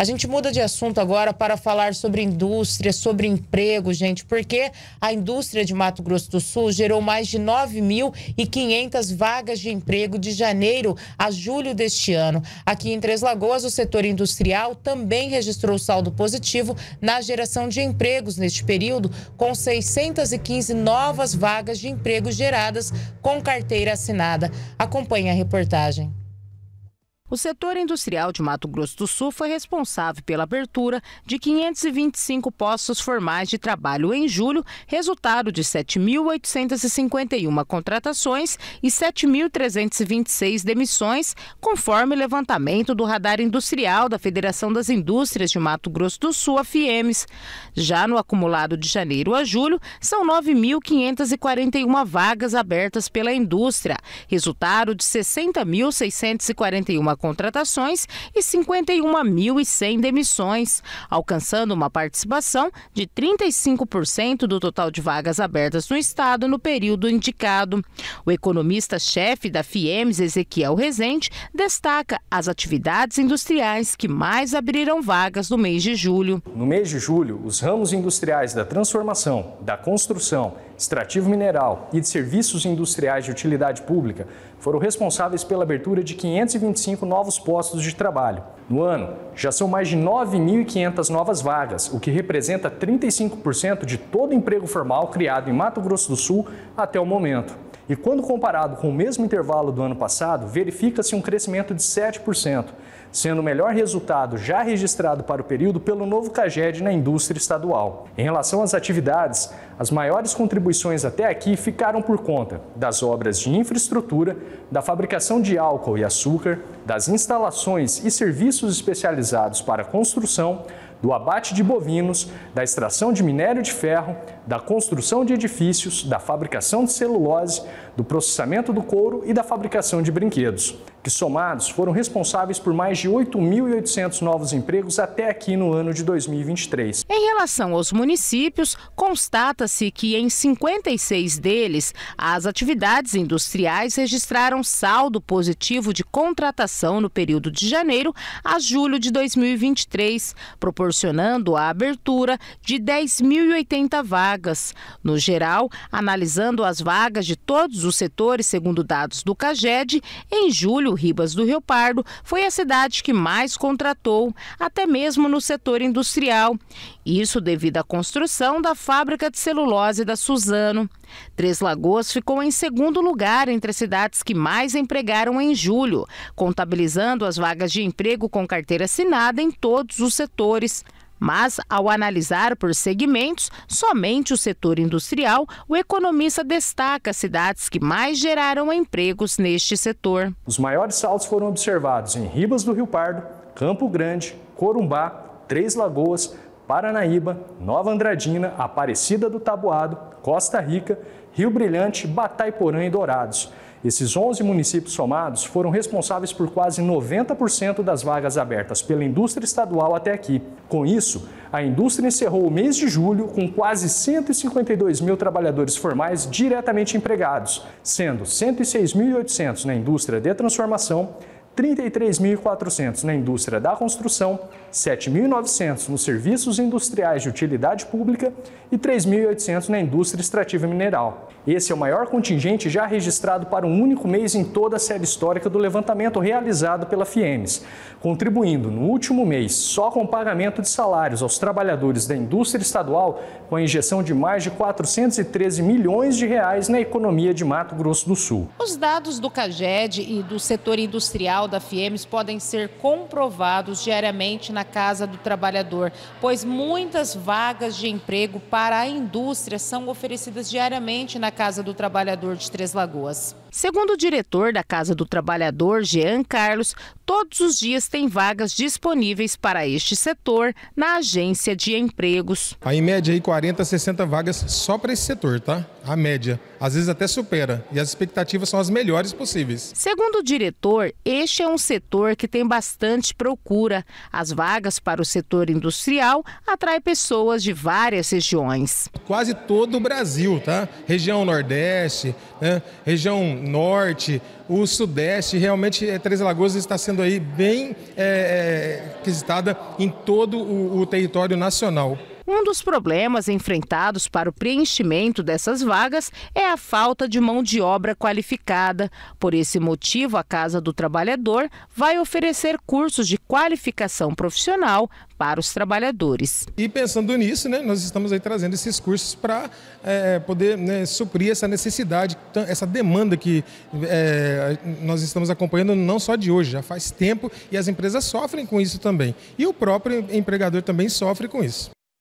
A gente muda de assunto agora para falar sobre indústria, sobre emprego, gente, porque a indústria de Mato Grosso do Sul gerou mais de 9.500 vagas de emprego de janeiro a julho deste ano. Aqui em Três Lagoas, o setor industrial também registrou saldo positivo na geração de empregos neste período, com 615 novas vagas de emprego geradas com carteira assinada. Acompanhe a reportagem. O setor industrial de Mato Grosso do Sul foi responsável pela abertura de 525 postos formais de trabalho em julho, resultado de 7.851 contratações e 7.326 demissões, conforme levantamento do radar industrial da Federação das Indústrias de Mato Grosso do Sul, a FIEMES. Já no acumulado de janeiro a julho, são 9.541 vagas abertas pela indústria, resultado de 60.641 contratações e 51.100 demissões, alcançando uma participação de 35% do total de vagas abertas no Estado no período indicado. O economista-chefe da Fiems, Ezequiel Rezende, destaca as atividades industriais que mais abriram vagas no mês de julho. No mês de julho, os ramos industriais da transformação, da construção, extrativo mineral e de serviços industriais de utilidade pública foram responsáveis pela abertura de 525 novos postos de trabalho. No ano, já são mais de 9.500 novas vagas, o que representa 35% de todo emprego formal criado em Mato Grosso do Sul até o momento. E quando comparado com o mesmo intervalo do ano passado, verifica-se um crescimento de 7% sendo o melhor resultado já registrado para o período pelo novo CAGED na indústria estadual. Em relação às atividades, as maiores contribuições até aqui ficaram por conta das obras de infraestrutura, da fabricação de álcool e açúcar, das instalações e serviços especializados para construção, do abate de bovinos, da extração de minério de ferro, da construção de edifícios, da fabricação de celulose, do processamento do couro e da fabricação de brinquedos, que somados foram responsáveis por mais de 8.800 novos empregos até aqui no ano de 2023. Em relação aos municípios, constata-se que em 56 deles, as atividades industriais registraram saldo positivo de contratação no período de janeiro a julho de 2023, proporcionando a abertura de 10.080 vagas. No geral, analisando as vagas de todos os dos setores, segundo dados do CAGED, em julho, Ribas do Rio Pardo foi a cidade que mais contratou, até mesmo no setor industrial. Isso devido à construção da fábrica de celulose da Suzano. Três Lagoas ficou em segundo lugar entre as cidades que mais empregaram em julho, contabilizando as vagas de emprego com carteira assinada em todos os setores. Mas, ao analisar por segmentos, somente o setor industrial, o economista destaca cidades que mais geraram empregos neste setor. Os maiores saltos foram observados em Ribas do Rio Pardo, Campo Grande, Corumbá, Três Lagoas, Paranaíba, Nova Andradina, Aparecida do Taboado, Costa Rica, Rio Brilhante, Bataiporã e Dourados. Esses 11 municípios somados foram responsáveis por quase 90% das vagas abertas pela indústria estadual até aqui. Com isso, a indústria encerrou o mês de julho com quase 152 mil trabalhadores formais diretamente empregados, sendo 106.800 na indústria de transformação 33.400 na indústria da construção, 7.900 nos serviços industriais de utilidade pública e 3.800 na indústria extrativa mineral. Esse é o maior contingente já registrado para um único mês em toda a série histórica do levantamento realizado pela Fiemes, contribuindo no último mês só com o pagamento de salários aos trabalhadores da indústria estadual com a injeção de mais de 413 milhões de reais na economia de Mato Grosso do Sul. Os dados do CAGED e do setor industrial da FIEMES podem ser comprovados diariamente na Casa do Trabalhador, pois muitas vagas de emprego para a indústria são oferecidas diariamente na Casa do Trabalhador de Três Lagoas. Segundo o diretor da Casa do Trabalhador, Jean Carlos, todos os dias tem vagas disponíveis para este setor na agência de empregos. Aí, em média, aí 40, 60 vagas só para esse setor, tá? a média, às vezes até supera, e as expectativas são as melhores possíveis. Segundo o diretor, este é um setor que tem bastante procura. As vagas para o setor industrial atraem pessoas de várias regiões. Quase todo o Brasil, tá? Região Nordeste, né? região Norte, o Sudeste, realmente é, Três Lagoas está sendo aí bem é, é, em todo o, o território nacional. Um dos problemas enfrentados para o preenchimento dessas vagas é a falta de mão de obra qualificada. Por esse motivo, a Casa do Trabalhador vai oferecer cursos de qualificação profissional para os trabalhadores. E pensando nisso, né, nós estamos aí trazendo esses cursos para é, poder né, suprir essa necessidade, essa demanda que é, nós estamos acompanhando não só de hoje, já faz tempo e as empresas sofrem com isso também. E o próprio empregador também sofre com isso.